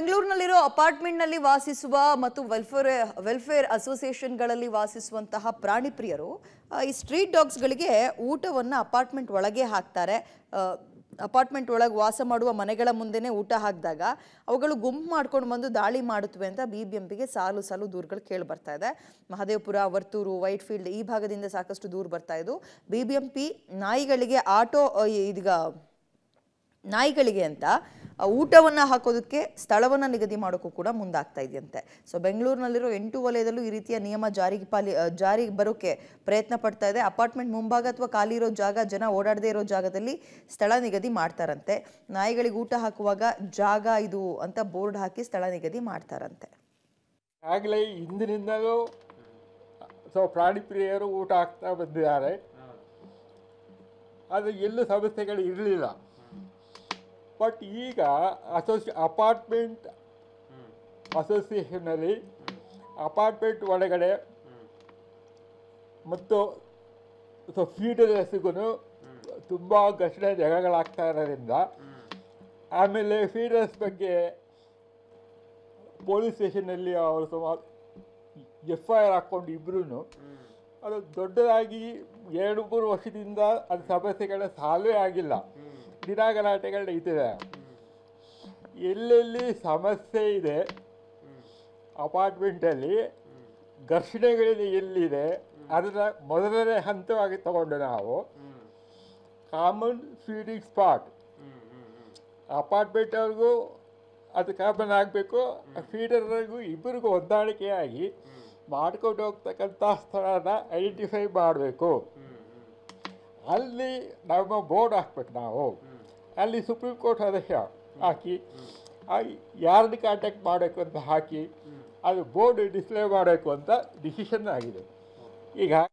ಬೆಂಗಳೂರಿನಲ್ಲಿರೋ ಅಪಾರ್ಟ್ಮೆಂಟ್ನಲ್ಲಿ ವಾಸಿಸುವ ಮತ್ತು welfare welfare ಅಸೋಸಿಯೇಷನ್ಗಳಲ್ಲಿ ವಾಸಿಸುವಂತಹ ಪ್ರಾಣಿ ಪ್ರಿಯರು ಈ ಸ್ಟ್ರೀಟ್ ಡಾಗ್ಸ್ಗಳಿಗೆ ಊಟವನ್ನು ಅಪಾರ್ಟ್ಮೆಂಟ್ ಒಳಗೆ ಹಾಕ್ತಾರೆ ಅಪಾರ್ಟ್ಮೆಂಟ್ ಒಳಗೆ ವಾಸ ಮಾಡುವ ಮನೆಗಳ ಮುಂದೆನೇ ಊಟ ಹಾಕಿದಾಗ ಅವುಗಳು ಗುಂಪು ಮಾಡ್ಕೊಂಡು ಬಂದು ದಾಳಿ ಮಾಡುತ್ತವೆ ಅಂತ ಬಿ ಬಿ ಎಂ ಪಿಗೆ ಸಾಲು ಸಾಲು ದೂರುಗಳು ಕೇಳಿ ಬರ್ತಾ ಇದೆ ಮಹದೇವಪುರ ವರ್ತೂರು ವೈಟ್ ಫೀಲ್ಡ್ ಈ ಭಾಗದಿಂದ ಸಾಕಷ್ಟು ದೂರು ಬರ್ತಾ ಇದ್ದು ಬಿ ಬಿ ಎಂ ನಾಯಿಗಳಿಗೆ ಆಟೋ ಇದೀಗ ನಾಯಿಗಳಿಗೆ ಅಂತ ಊಟವನ್ನು ಹಾಕೋದಕ್ಕೆ ಸ್ಥಳವನ್ನು ನಿಗದಿ ಮಾಡೋಕ್ಕೂ ಕೂಡ ಮುಂದಾಗ್ತಾ ಇದೆಯಂತೆ ಸೊ ಬೆಂಗಳೂರಿನಲ್ಲಿರೋ ಎಂಟು ವಲಯದಲ್ಲೂ ಈ ರೀತಿಯ ನಿಯಮ ಜಾರಿಗೆ ಪಾಲಿ ಜಾರಿಗೆ ಬರೋಕ್ಕೆ ಪ್ರಯತ್ನ ಪಡ್ತಾ ಇದೆ ಅಪಾರ್ಟ್ಮೆಂಟ್ ಮುಂಭಾಗ ಅಥವಾ ಖಾಲಿ ಇರೋ ಜಾಗ ಜನ ಓಡಾಡದೇ ಇರೋ ಜಾಗದಲ್ಲಿ ಸ್ಥಳ ನಿಗದಿ ಮಾಡ್ತಾರಂತೆ ನಾಯಿಗಳಿಗೆ ಊಟ ಹಾಕುವಾಗ ಜಾಗ ಇದು ಅಂತ ಬೋರ್ಡ್ ಹಾಕಿ ಸ್ಥಳ ನಿಗದಿ ಮಾಡ್ತಾರಂತೆ ಆಗಲೇ ಹಿಂದಿನಿಂದಲೂ ಸೊ ಪ್ರಾಣಿ ಪ್ರಿಯರು ಊಟ ಹಾಕ್ತಾ ಬಂದಿದ್ದಾರೆ ಅದು ಎಲ್ಲೂ ಸಮಸ್ಯೆಗಳು ಇರಲಿಲ್ಲ ಬಟ್ ಈಗ ಅಸೋಸಿ ಅಪಾರ್ಟ್ಮೆಂಟ್ ಅಸೋಸಿಯೇಷನ್ನಲ್ಲಿ ಅಪಾರ್ಟ್ಮೆಂಟ್ ಒಳಗಡೆ ಮತ್ತು ಎಸ್ಗೂ ತುಂಬ ಘರ್ಷಣೆ ಜಗಳಾಗ್ತಾ ಇರೋದ್ರಿಂದ ಆಮೇಲೆ ಫೀಡರ್ಸ್ ಬಗ್ಗೆ ಪೊಲೀಸ್ ಸ್ಟೇಷನ್ನಲ್ಲಿ ಅವರು ಸುಮಾರು ಎಫ್ ಐ ಆರ್ ಹಾಕ್ಕೊಂಡು ಇಬ್ಬರೂ ಅದು ದೊಡ್ಡದಾಗಿ ಎರಡು ಮೂರು ವರ್ಷದಿಂದ ಅದು ಸಮಸ್ಯೆಗಳ ಸಾಲ್ವೇ ಆಗಿಲ್ಲ ದಿನ ನಡೀತಿದೆ ಎಲ್ಲೆಲ್ಲಿ ಸಮಸ್ಯೆ ಇದೆ ಅಪಾರ್ಟ್ಮೆಂಟಲ್ಲಿ ಘರ್ಷಣೆಗಳಿದೆ ಎಲ್ಲಿದೆ ಅದರ ಮೊದಲನೇ ಹಂತವಾಗಿ ತಗೊಂಡು ನಾವು ಕಾಮನ್ ಫೀಡಿಂಗ್ ಸ್ಪಾಟ್ ಅಪಾರ್ಟ್ಮೆಂಟ್ ಅವ್ರಿಗೂ ಅದು ಕಾಮನ್ ಆಗಬೇಕು ಫೀಡರ್ಗೂ ಇಬ್ಬರಿಗೂ ಹೊಂದಾಣಿಕೆಯಾಗಿ ಮಾಡ್ಕೊಂಡು ಹೋಗ್ತಕ್ಕಂಥ ಸ್ಥಳನ ಐಡೆಂಟಿಫೈ ಮಾಡಬೇಕು ಅಲ್ಲಿ ನಮ್ಮ ಬೋರ್ಡ್ ಹಾಕ್ಬೇಕು ನಾವು ಅಲ್ಲಿ ಸುಪ್ರೀಂ ಕೋರ್ಟ್ ಸದಸ್ಯ ಹಾಕಿ ಯಾರನ್ನ ಕಾಂಟ್ಯಾಕ್ಟ್ ಮಾಡಬೇಕು ಅಂತ ಹಾಕಿ ಅದು ಬೋರ್ಡ್ ಡಿಸ್ಪ್ಲೇ ಮಾಡಬೇಕು ಅಂತ ಡಿಸಿಷನ್ ಆಗಿದೆ ಈಗ